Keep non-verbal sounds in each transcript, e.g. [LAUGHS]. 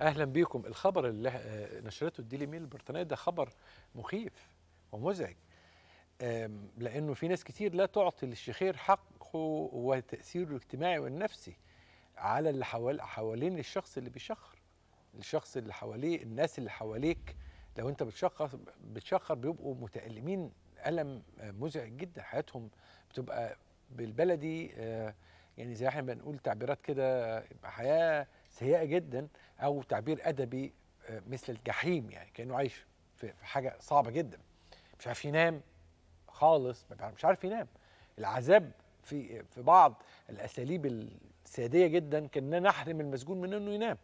اهلا بيكم الخبر اللي آه، نشرته الديلي ميل البريطانيه ده خبر مخيف ومزعج لانه في ناس كتير لا تعطي للشخير حقه وتاثيره الاجتماعي والنفسي على اللي حوال حوالين الشخص اللي بيشخر الشخص اللي حواليه الناس اللي حواليك لو انت بتشخر بتشخر بيبقوا متالمين الم مزعج جدا حياتهم بتبقى بالبلدي آه، يعني زي احنا بنقول تعبيرات كده حياه سيئه جدا او تعبير ادبي آه، مثل الجحيم يعني كانه عايش في حاجه صعبه جدا مش عارف ينام خالص مش عارف ينام العذاب في في بعض الاساليب الساديه جدا كاننا نحرم المسجون من انه ينام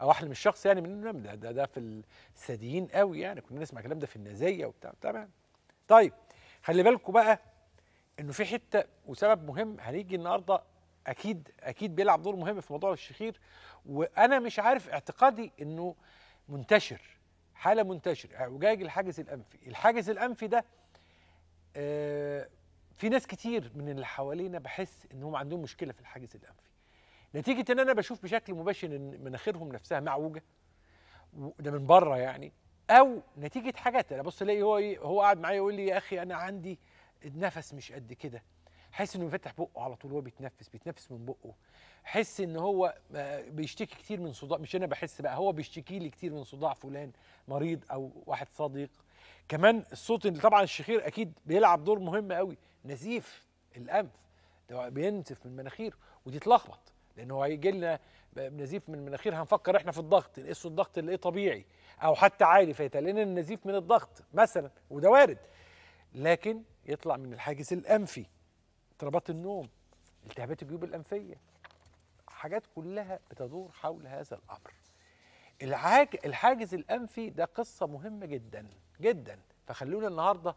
او احلم الشخص يعني من انه ينام ده ده, ده في الساديين قوي يعني كنا نسمع الكلام ده في النازيه وبتاع تمام طيب خلي بالكم بقى انه في حته وسبب مهم هنيجي النهارده اكيد اكيد بيلعب دور مهم في موضوع الشخير وانا مش عارف اعتقادي انه منتشر حاله منتشر اعوجاج الحاجز الانفي الحاجز الانفي ده آه في ناس كتير من اللي حوالينا بحس انهم عندهم مشكله في الحاجز الانفي نتيجه ان انا بشوف بشكل مباشر ان مناخيرهم نفسها معوجه ده من بره يعني او نتيجه حاجات انا بص الاقي هو هو قاعد معايا يقول لي يا اخي انا عندي النفس مش قد كده حس انه بيفتح بقه على طول وهو بيتنفس بيتنفس من بقه حس ان هو آه، بيشتكي كتير من صداع مش انا بحس بقى هو بيشتكي لي كتير من صداع فلان مريض او واحد صديق كمان الصوت اللي طبعا الشخير اكيد بيلعب دور مهم قوي نزيف الانف ده بينزف من المناخير ودي تلخبط لان هو هيجي لنا نزيف من المناخير هنفكر احنا في الضغط نقيس الضغط اللي ايه طبيعي او حتى عالي لان النزيف من الضغط مثلا وده وارد لكن يطلع من الحاجز الانفي اضطرابات النوم التهابات الجيوب الانفيه حاجات كلها بتدور حول هذا الامر العاج الحاجز الانفي ده قصه مهمه جدا جدا فخلونا النهارده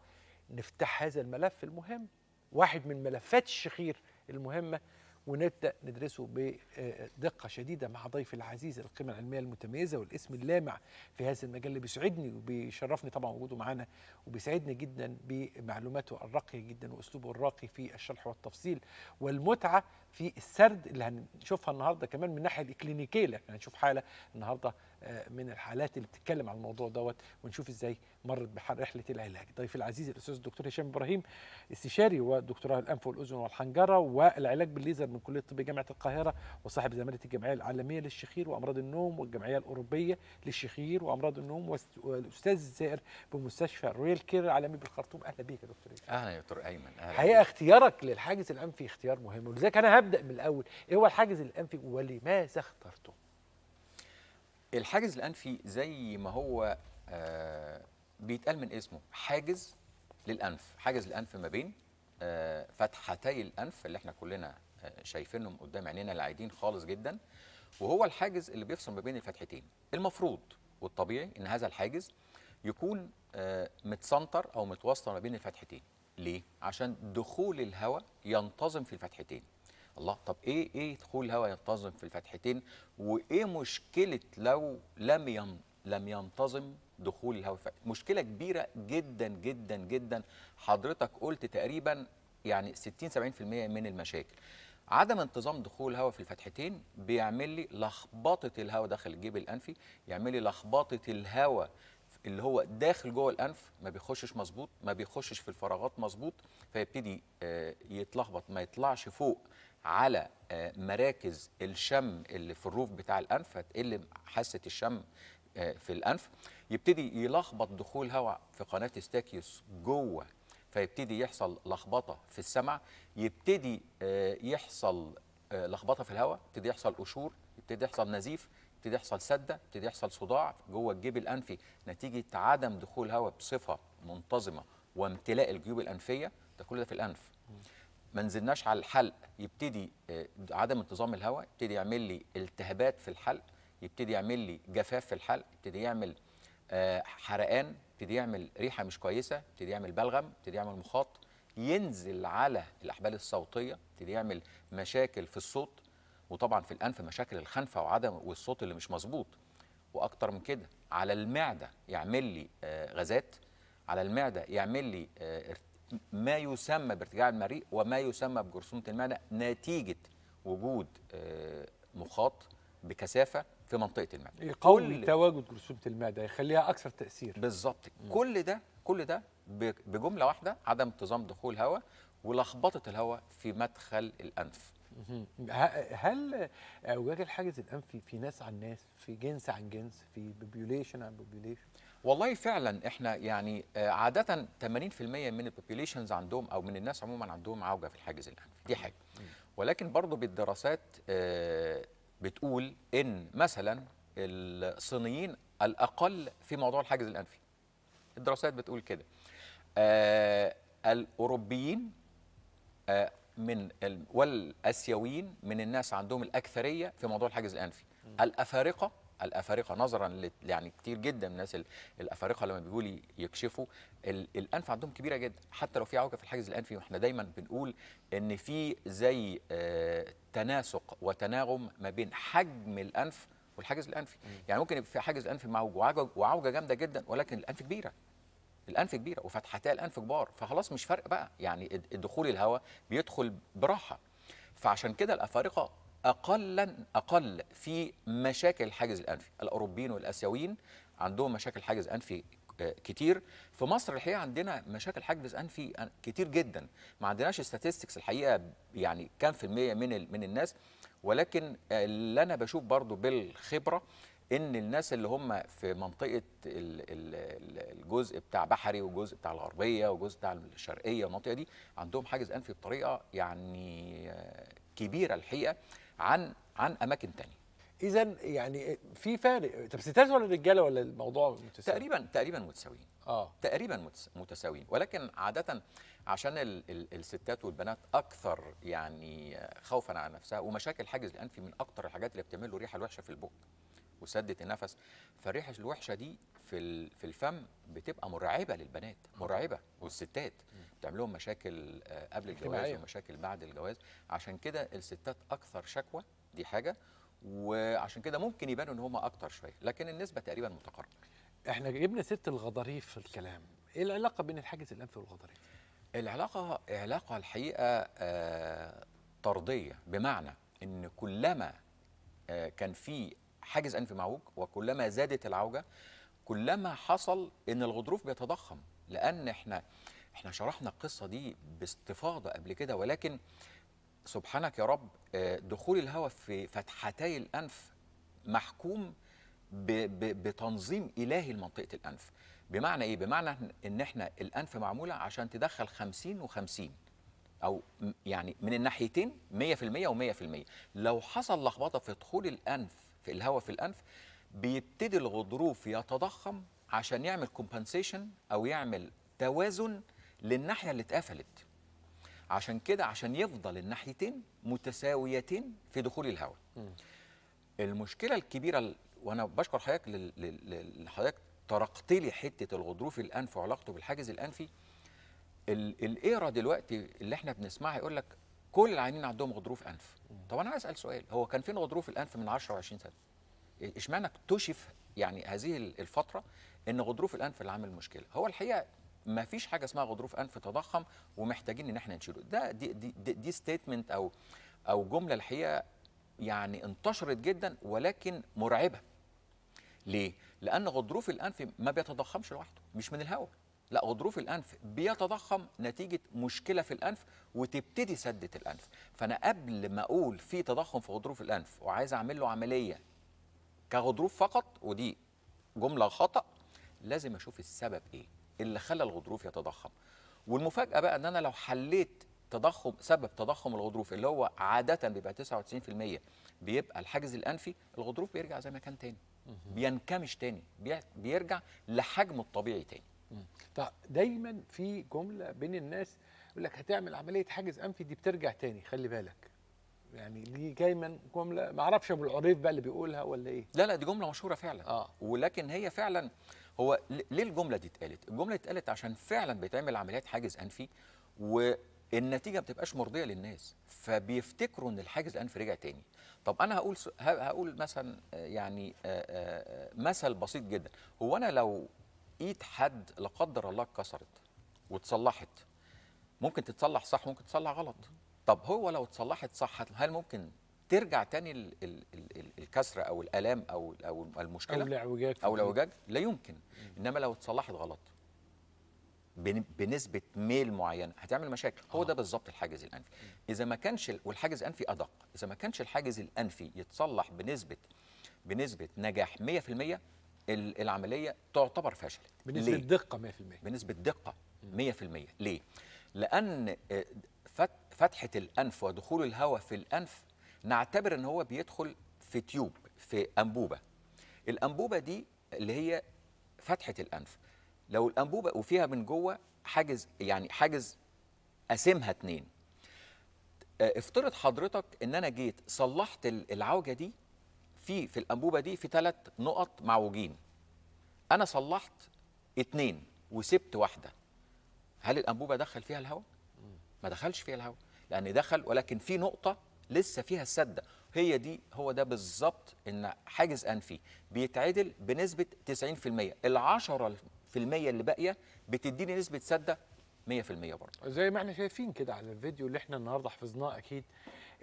نفتح هذا الملف المهم واحد من ملفات الشخير المهمه ونبدا ندرسه بدقه شديده مع ضيفي العزيز القيمه العلميه المتميزه والاسم اللامع في هذا المجال اللي بيسعدني وبيشرفني طبعا وجوده معانا وبيسعدني جدا بمعلوماته الراقيه جدا واسلوبه الراقي في الشرح والتفصيل والمتعه في السرد اللي هنشوفها النهارده كمان من الناحيه الكلينيكيه احنا هنشوف حاله النهارده آه، من الحالات اللي بتتكلم عن الموضوع دوت ونشوف ازاي مرت برحله العلاج ضيف العزيز الاستاذ الدكتور هشام ابراهيم استشاري ودكتوراه الانف والاذن والحنجره والعلاج بالليزر من كليه الطب جامعه القاهره وصاحب زماله الجمعيه العالميه للشخير وامراض النوم والجمعيه الاوروبيه للشخير وامراض النوم والاستاذ الزائر بمستشفى رويال كير العالمي بالخرطوم اهلا بيك يا دكتور اهلا يا دكتور ايمن اهلا حقيقه اختيارك للحاجز الانفي اختيار مهم ولذلك انا هب هبدا من الاول ايه هو الحاجز الانفي ولماذا اخترته الحاجز الانفي زي ما هو آه بيتقال من اسمه حاجز للانف حاجز الانف ما بين آه فتحتي الانف اللي احنا كلنا آه شايفينهم قدام عينينا العادين خالص جدا وهو الحاجز اللي بيفصل ما بين الفتحتين المفروض والطبيعي ان هذا الحاجز يكون آه، متسنتر او متوسط ما بين الفتحتين ليه عشان دخول الهواء ينتظم في الفتحتين الله طب ايه ايه دخول الهواء ينتظم في الفتحتين وايه مشكله لو لم ين... لم ينتظم دخول الهواء مشكله كبيره جدا جدا جدا حضرتك قلت تقريبا يعني 60 70% من المشاكل عدم انتظام دخول الهواء في الفتحتين بيعمل لي لخبطه الهواء داخل الجيب الانفي يعمل لي لخبطه الهواء اللي هو داخل جوه الانف ما بيخشش مظبوط ما بيخشش في الفراغات مظبوط فيبتدي آه، يتلخبط ما يطلعش فوق على آه، مراكز الشم اللي في الروف بتاع الانف هتقل حاسه الشم آه، في الانف يبتدي يلخبط دخول هواء في قناه استاكيوس جوه فيبتدي يحصل لخبطه في السمع يبتدي يحصل لخبطه في الهواء يبتدي يحصل قشور يبتدي يحصل نزيف يبتدي يحصل سده يبتدي يحصل صداع جوه الجيب الانفي نتيجه عدم دخول هواء بصفه منتظمه وامتلاء الجيوب الانفيه ده كل ده في الانف ما نزلناش على الحلق يبتدي آه، عدم انتظام الهواء يبتدي يعمل لي التهابات في الحلق يبتدي يعمل لي جفاف في الحلق يبتدي يعمل آه، حرقان يبتدي يعمل ريحه مش كويسه يبتدي يعمل بلغم يبتدي يعمل مخاط ينزل على الاحبال الصوتيه يبتدي يعمل مشاكل في الصوت وطبعا في الانف مشاكل الخنفه وعدم والصوت اللي مش مظبوط واكتر من كده على المعده يعمل لي آه، غازات على المعده يعمل لي آه، ما يسمى بارتجاع المريء وما يسمى بجرثومه المعده نتيجه وجود آه، مخاط بكثافه في منطقه المعده يقوي تواجد جرثومه المعده يخليها اكثر تاثير بالظبط كل ده كل ده بجمله واحده عدم انتظام دخول هواء ولخبطه الهواء في مدخل الانف هل اوجاج الحاجز الانفي في ناس عن ناس في جنس عن جنس في بوبيوليشن عن بوبيوليشن والله فعلا احنا يعني آه، عاده 80% من البوبيوليشنز عندهم او من الناس عموما عندهم عوجه في الحاجز الانفي دي حاجه ولكن برضو بالدراسات آه، بتقول ان مثلا الصينيين الاقل في موضوع الحاجز الانفي الدراسات بتقول كده آه، الاوروبيين من والاسيويين من الناس عندهم الاكثريه في موضوع الحاجز الانفي الافارقه الافارقه نظرا يعني كتير جدا من الناس الافارقه لما بيقولوا لي يكشفوا الانف عندهم كبيره جدا حتى لو في عوجه في الحاجز الانفي واحنا دايما بنقول ان في زي آه، تناسق وتناغم ما بين حجم الانف والحاجز الانفي يعني ممكن يبقى في حاجز انفي مع وعوجه جامده جدا ولكن الانف كبيره الانف كبيره وفتحتها الانف كبار فخلاص مش فرق بقى يعني دخول الهواء بيدخل براحه فعشان كده الافارقه اقلا اقل في مشاكل الحاجز الانفي الاوروبيين والاسيويين عندهم مشاكل حاجز انفي كتير في مصر الحقيقه عندنا مشاكل حاجز انفي كتير جدا ما عندناش ستاتستكس الحقيقه يعني كام في الميه من من الناس ولكن اللي انا بشوف برضو بالخبره ان الناس اللي هم في منطقه الجزء بتاع بحري والجزء بتاع الغربيه والجزء بتاع الشرقيه والمنطقه دي عندهم حاجز انفي بطريقه يعني كبيره الحقيقه عن عن اماكن تانية اذا يعني في فارق طب ستات ولا رجاله ولا الموضوع متساوي تقريبا تقريبا متساويين اه تقريبا متساويين ولكن عاده عشان ال ال الستات والبنات اكثر يعني خوفا على نفسها ومشاكل حاجز الانفي من اكثر الحاجات اللي بتعمل له ريحه الوحشه في البق وسدت النفس فالريحه الوحشه دي في في الفم بتبقى مرعبه للبنات مرعبه والستات بتعمل لهم مشاكل آه، قبل الجواز ومشاكل بعد الجواز عشان كده الستات اكثر شكوى دي حاجه وعشان كده ممكن يبانوا ان هم اكتر شويه لكن النسبه تقريبا متقاربه احنا جبنا ست الغضاريف في الكلام ايه العلاقه بين الحاجز الانفي والغضاريف العلاقه علاقه الحقيقه آه، طرديه بمعنى ان كلما آه، كان في حاجز انف معوج وكلما زادت العوجه كلما حصل ان الغضروف بيتضخم لان احنا احنا شرحنا القصه دي باستفاضه قبل كده ولكن سبحانك يا رب آه، دخول الهواء في فتحتي الانف محكوم بتنظيم الهي لمنطقه الانف بمعنى ايه بمعنى ان احنا الانف معموله عشان تدخل 50 و50 او يعني من الناحيتين 100% و100% لو حصل لخبطه في دخول الانف في الهواء في الانف بيبتدي الغضروف يتضخم عشان يعمل كومبنسيشن او يعمل توازن للناحيه اللي اتقفلت عشان كده عشان يفضل الناحيتين متساويتين في دخول الهواء المشكله الكبيره وانا بشكر حضرتك لحضرتك طرقت لي حته الغضروف الانف وعلاقته بالحاجز الانفي الايرا دلوقتي اللي احنا بنسمعها يقول لك كل العيانين عندهم غضروف انف طب انا عايز اسال سؤال هو كان فين غضروف الانف من 10 و20 سنه إيه، اشمعنى اكتشف يعني هذه الفتره ان غضروف الانف اللي عامل مشكله هو الحقيقه ما فيش حاجه اسمها غضروف انف تضخم ومحتاجين ان احنا نشيله ده دي دي, دي, دي ستيتمنت او او جمله الحقيقه يعني انتشرت جدا ولكن مرعبه ليه لان غضروف الانف ما بيتضخمش لوحده مش من الهواء لا غضروف الانف بيتضخم نتيجه مشكله في الانف وتبتدي سده الانف فانا قبل ما اقول في تضخم في غضروف الانف وعايز اعمل له عمليه كغضروف فقط ودي جمله خطا لازم اشوف السبب ايه اللي خلى الغضروف يتضخم والمفاجاه بقى ان انا لو حليت تضخم سبب تضخم الغضروف اللي هو عاده بيبقى 99% بيبقى الحاجز الانفي الغضروف بيرجع زي ما كان تاني بينكمش تاني بيرجع لحجمه الطبيعي تاني فدايما في جمله بين الناس يقول لك هتعمل عمليه حاجز انفي دي بترجع تاني خلي بالك يعني دي دايما جمله ما اعرفش ابو العريف بقى اللي بيقولها ولا ايه لا لا دي جمله مشهوره فعلا آه. ولكن هي فعلا هو ليه الجمله دي اتقالت الجمله اتقالت عشان فعلا بيتعمل عمليات حاجز انفي والنتيجه ما بتبقاش مرضيه للناس فبيفتكروا ان الحاجز الانفي رجع تاني طب انا هقول هقول مثلا آه، يعني آه، آه، مثل بسيط جدا هو انا لو ايد حد لا قدر الله اتكسرت واتصلحت ممكن تتصلح صح ممكن تتصلح غلط طب هو لو اتصلحت صح هل ممكن ترجع تاني ال ال ال الكسره او الالام او او المشكله او الاعوجاج او الاعوجاج لا يمكن انما لو اتصلحت غلط بنسبه ميل معينه هتعمل مشاكل هو ده آه. بالظبط الحاجز الانفي اذا ما كانش والحاجز الانفي ادق اذا ما كانش الحاجز الانفي يتصلح بنسبه بنسبه نجاح 100% العمليه تعتبر فشلت بنسبه دقه 100% بنسبه دقه 100% ليه؟ لان آه، فتحه الانف ودخول الهواء في الانف نعتبر ان هو بيدخل في تيوب في انبوبه الانبوبه دي اللي هي فتحه الانف لو الانبوبه وفيها من جوه حاجز يعني حاجز قاسمها اتنين آه، افترض حضرتك ان انا جيت صلحت العوجه دي في في الانبوبه دي في ثلاث نقط معوجين انا صلحت اثنين وسبت واحده هل الانبوبه دخل فيها الهواء ما دخلش فيها الهواء لان دخل ولكن في نقطه لسه فيها السده هي دي هو ده بالظبط ان حاجز انفي بيتعدل بنسبه 90% ال 10% اللي باقيه بتديني نسبه سده 100% برضه زي ما احنا شايفين كده على الفيديو اللي احنا النهارده حفظناه اكيد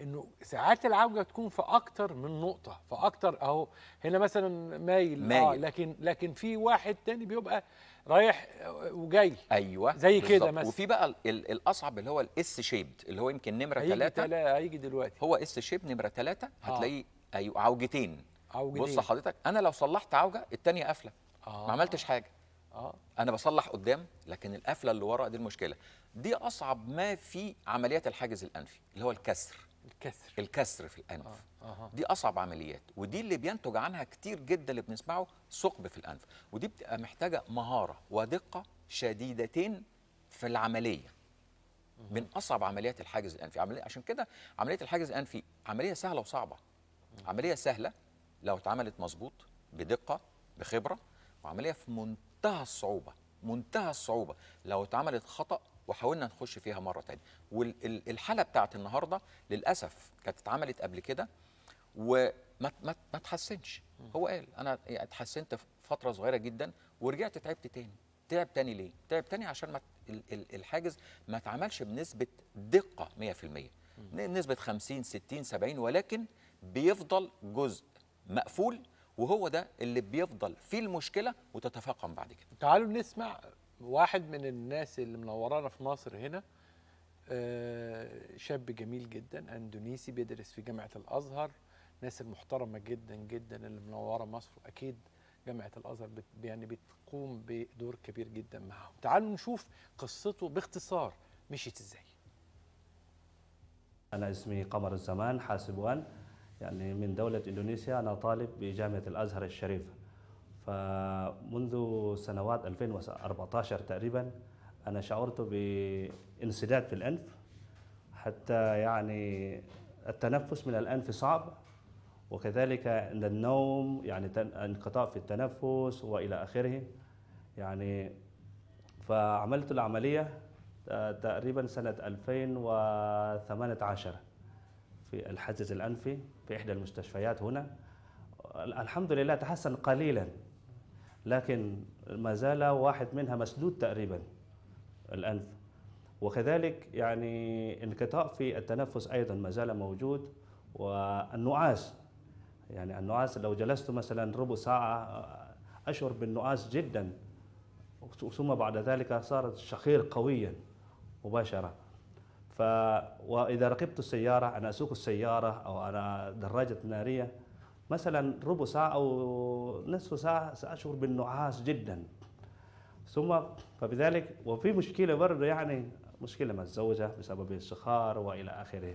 انه ساعات العوجه تكون في اكتر من نقطه في اكتر اهو هنا مثلا مايل, آه، مايل. آه لكن لكن في واحد تاني بيبقى رايح آه، وجاي ايوه زي كده مثلا وفي بقى الاصعب اللي هو الاس شيبد اللي هو يمكن نمره ثلاثه هيجي دلوقتي هو اس شيب نمره ثلاثه آه. هتلاقيه آه. ايوه عوجتين عوجتين بص حضرتك انا لو صلحت عوجه الثانيه قافله آه. ما عملتش حاجه آه. انا بصلح قدام لكن القفله اللي ورا دي المشكله دي اصعب ما في عمليات الحاجز الانفي اللي هو الكسر الكسر الكسر في الانف آه. آه. دي اصعب عمليات ودي اللي بينتج عنها كتير جدا اللي بنسمعه ثقب في الانف ودي بتبقى محتاجه مهاره ودقه شديدتين في العمليه من اصعب عمليات الحاجز الانفي عملية عشان كده عمليه الحاجز الانفي عمليه سهله وصعبه عمليه سهله لو اتعملت مظبوط بدقه بخبره وعمليه في منتهى الصعوبه منتهى الصعوبه لو اتعملت خطا وحاولنا نخش فيها مره ثانيه والحاله بتاعت النهارده للاسف كانت اتعملت قبل كده وما ما اتحسنش هو قال انا يعني اتحسنت فتره صغيره جدا ورجعت تعبت تاني تعب تاني ليه تعب تاني عشان ما الحاجز ما اتعملش بنسبه دقه 100% نسبه 50 60 70 ولكن بيفضل جزء مقفول وهو ده اللي بيفضل فيه المشكله وتتفاقم بعد كده تعالوا نسمع واحد من الناس اللي منورانا في مصر هنا آه، شاب جميل جدا اندونيسي بيدرس في جامعه الازهر ناس المحترمه جدا جدا اللي منوره مصر اكيد جامعه الازهر بت يعني بتقوم بدور كبير جدا معاهم تعالوا نشوف قصته باختصار مشيت ازاي انا اسمي قمر الزمان حاسب وان يعني من دوله اندونيسيا انا طالب بجامعه الازهر الشريفه فمنذ سنوات 2014 تقريبا أنا شعرت بانسداد في الأنف حتى يعني التنفس من الأنف صعب وكذلك عند النوم يعني انقطاع في التنفس والى اخره يعني فعملت العمليه آه، تقريبا سنه 2018 في الحجز الانفي في احدى المستشفيات هنا الحمد لله تحسن قليلا لكن ما زال واحد منها مسدود تقريبا الأنف وكذلك يعني انقطاع في التنفس أيضا ما زال موجود والنعاس يعني النعاس لو جلست مثلا ربع ساعة أشعر بالنعاس جدا ثم بعد ذلك صارت شخير قويا مباشرة ف وإذا ركبت السيارة أنا أسوق السيارة أو أنا دراجة نارية مثلا ربع ساعة أو نصف ساعة سأشعر بالنعاس جدا ثم فبذلك وفي مشكلة برضه يعني مشكلة مع الزوجة بسبب الشخار وإلى آخره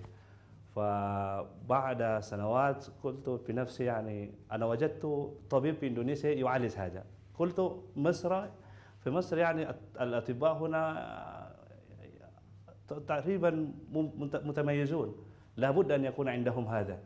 فبعد سنوات قلت في نفسي يعني أنا وجدت طبيب في إندونيسيا يعالج هذا قلت مصر في مصر يعني الأطباء هنا تقريبا متميزون لابد أن يكون عندهم هذا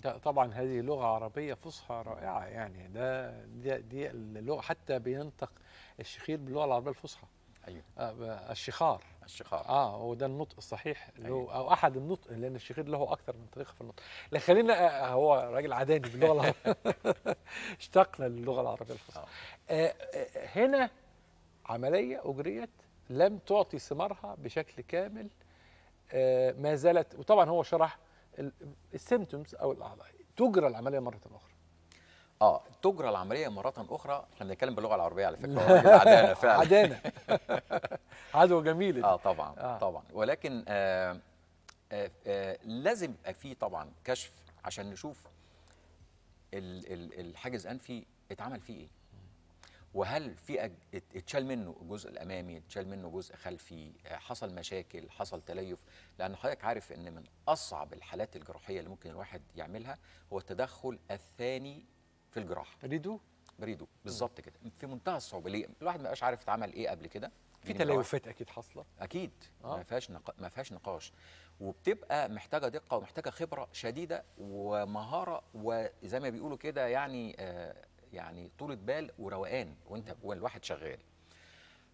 طبعا هذه لغه عربيه فصحى رائعه يعني ده دي, دي اللغه حتى بينطق الشخير باللغه العربيه الفصحى ايوه آه، الشخار الشخار اه هو ده النطق الصحيح له أيوة. او احد النطق لان الشخير له اكثر من طريقه في النطق لا خلينا آه هو راجل عداني باللغه العربيه [LAUGHS] اشتقنا للغه العربيه الفصحى آه. آه،, آه هنا عمليه اجريت لم تعطي ثمارها بشكل كامل آه ما زالت وطبعا هو شرح السيمتومز او الاعضاء تجرى العمليه مره اخرى اه تجرى العمليه مره اخرى احنا بنتكلم باللغه العربيه على فكره [LAUGHS] عدانا فعلا عدانا [LAUGHS] عدوى جميله اه طبعا آه. طبعا ولكن آه آه آه لازم يبقى في طبعا كشف عشان نشوف الحاجز انفي اتعمل فيه ايه وهل في اتشال منه الجزء الامامي اتشال منه جزء خلفي آه، حصل مشاكل حصل تليف لان حضرتك عارف ان من اصعب الحالات الجراحيه اللي ممكن الواحد يعملها هو التدخل الثاني في الجراحه بريدو بريدو بالظبط كده في منتهى الصعوبه ليه الواحد ما بقاش عارف اتعمل ايه قبل كده في تليفات اكيد حاصله اكيد آه. ما فيهاش نق... ما فيهاش نقاش وبتبقى محتاجه دقه ومحتاجه خبره شديده ومهاره وزي ما بيقولوا كده يعني آه يعني طولة بال وروقان وانت والواحد شغال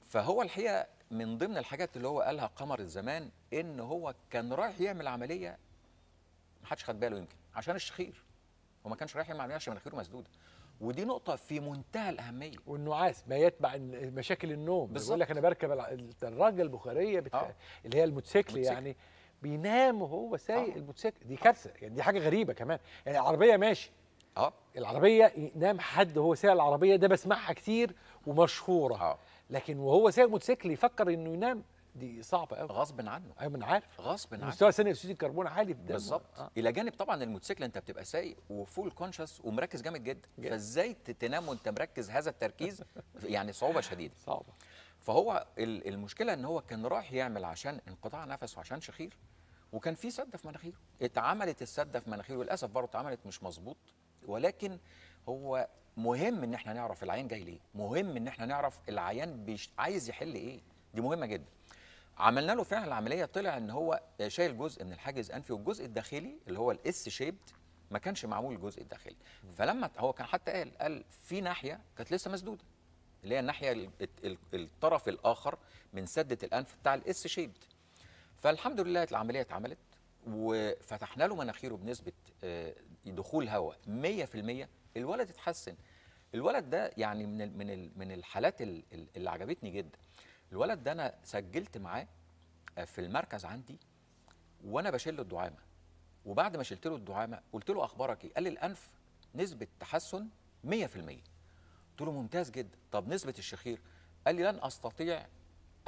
فهو الحقيقه من ضمن الحاجات اللي هو قالها قمر الزمان ان هو كان رايح يعمل عمليه ما حدش خد باله يمكن عشان الشخير هو ما كانش رايح يعمل عمليه عشان مناخيره مسدوده ودي نقطة في منتهى الأهمية والنعاس ما يتبع مشاكل النوم بالظبط بيقول لك أنا بركب الدراجة البخارية بتا... آه. اللي هي الموتوسيكل يعني بينام وهو سايق آه. الموتوسيكل دي كارثة يعني دي حاجة غريبة كمان يعني عربية ماشي اه العربيه نام حد وهو سايق العربيه ده بسمعها كتير ومشهوره اه لكن وهو سايق موتوسيكل يفكر انه ينام دي صعبه قوي غصب عنه ايوه انا عارف غصب عنه مستوى ثاني اكسيد الكربون عالي بالظبط آه. الى جانب طبعا الموتوسيكل انت بتبقى سايق وفول كونشس ومركز جامد جدا جد. فازاي تنام وانت مركز هذا التركيز [LAUGHS] يعني صعوبه شديده صعبه فهو المشكله ان هو كان رايح يعمل عشان انقطاع نفسه عشان شخير وكان في سده في مناخيره اتعملت السده في مناخيره للاسف برضه اتعملت مش مظبوط ولكن هو مهم ان احنا نعرف العيان جاي ليه مهم ان احنا نعرف العيان بيش... عايز يحل ايه دي مهمه جدا عملنا له فعلا العمليه طلع ان هو شايل جزء من الحاجز انفي والجزء الداخلي اللي هو الاس شيبد ما كانش معمول الجزء الداخلي فلما هو كان حتى قال قال في ناحيه كانت لسه مسدوده اللي هي الناحيه الطرف الاخر من سده الانف بتاع الاس شيبد فالحمد لله العمليه اتعملت وفتحنا له مناخيره بنسبه آه، دخول هواء 100% الولد اتحسن الولد ده يعني من من من الحالات اللي عجبتني جدا الولد ده انا سجلت معاه آه، في المركز عندي وانا بشيل له الدعامه وبعد ما شلت له الدعامه قلت له اخبارك ايه قال لي الانف نسبه تحسن 100% قلت له ممتاز جدا طب نسبه الشخير قال لي لن استطيع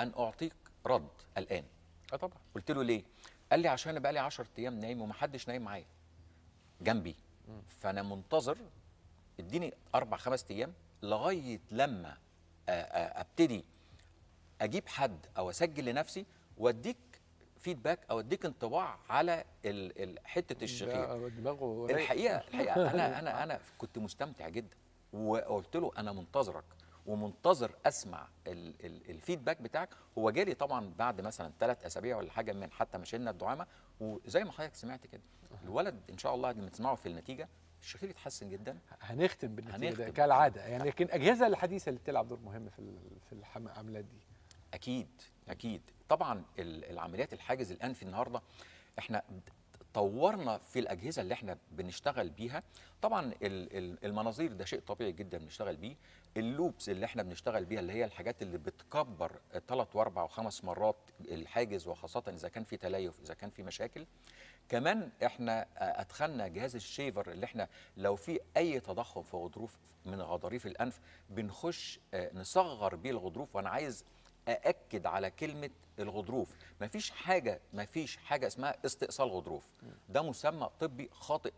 ان اعطيك رد الان اه طبعا قلت له ليه قال لي عشان بقى لي 10 ايام نايم ومحدش نايم معايا جنبي فانا منتظر اديني اربع خمس ايام لغايه لما آه، آه، ابتدي اجيب حد او اسجل لنفسي واديك فيدباك او اديك انطباع على حته الشخير دماغه الحقيقه الحقيقه انا [LAUGHS] انا انا كنت مستمتع جدا وقلت له انا منتظرك ومنتظر اسمع الفيدباك بتاعك هو جالي طبعا بعد مثلا ثلاث اسابيع ولا حاجه من حتى ما شلنا الدعامه وزي ما حضرتك سمعت كده الولد ان شاء الله لما تسمعه في النتيجه الشخير يتحسن جدا هنختم بالنتيجه هنختم. كالعاده يعني لكن الاجهزه الحديثه اللي بتلعب دور مهم في في العمليات دي اكيد اكيد طبعا العمليات الحاجز الانفي النهارده احنا طورنا في الاجهزه اللي احنا بنشتغل بيها طبعا المناظير ده شيء طبيعي جدا بنشتغل بيه اللوبس اللي احنا بنشتغل بيها اللي هي الحاجات اللي بتكبر ثلاث واربع وخمس مرات الحاجز وخاصه اذا كان في تليف اذا كان في مشاكل كمان احنا ادخلنا جهاز الشيفر اللي احنا لو في اي تضخم في غضروف من غضاريف الانف بنخش آه، نصغر بيه الغضروف وانا عايز ااكد على كلمه الغضروف مفيش حاجه مفيش حاجه اسمها استئصال غضروف ده مسمى طبي خاطئ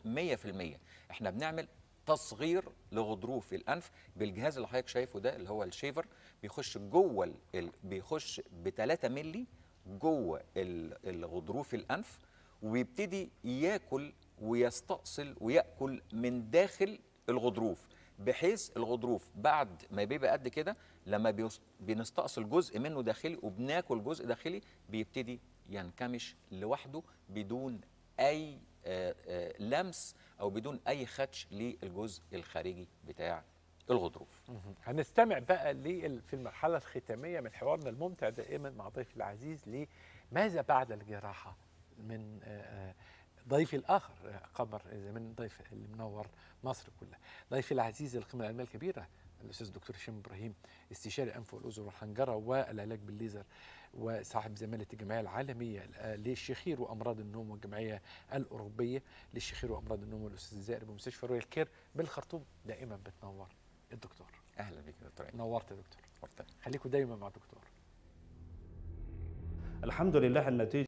100% احنا بنعمل تصغير لغضروف الانف بالجهاز اللي حضرتك شايفه ده اللي هو الشيفر بيخش جوه ال... بيخش ب 3 مللي جوه الغضروف الانف ويبتدي ياكل ويستأصل ويأكل من داخل الغضروف بحيث الغضروف بعد ما بيبقى قد كده لما بنستأصل جزء منه داخلي وبناكل جزء داخلي بيبتدي ينكمش لوحده بدون أي آه، آه، لمس أو بدون أي خدش للجزء الخارجي بتاع الغضروف هنستمع بقى في المرحلة الختامية من حوارنا الممتع دائما مع ضيفي العزيز لماذا بعد الجراحة من آه، ضيفي الآخر قمر من ضيف اللي منور مصر كلها ضيفي العزيز القيمة العلمية الكبيرة الاستاذ الدكتور هشام ابراهيم استشاري انف والاذن والحنجره والعلاج بالليزر وصاحب زماله الجمعيه العالميه آه، للشخير وامراض النوم والجمعيه الاوروبيه للشخير وامراض النوم والاستاذ الزائر بمستشفى رويال كير بالخرطوم دائما بتنور الدكتور اهلا بك يا دكتور نورت يا دكتور خليكم دايما مع الدكتور الحمد لله النتيجه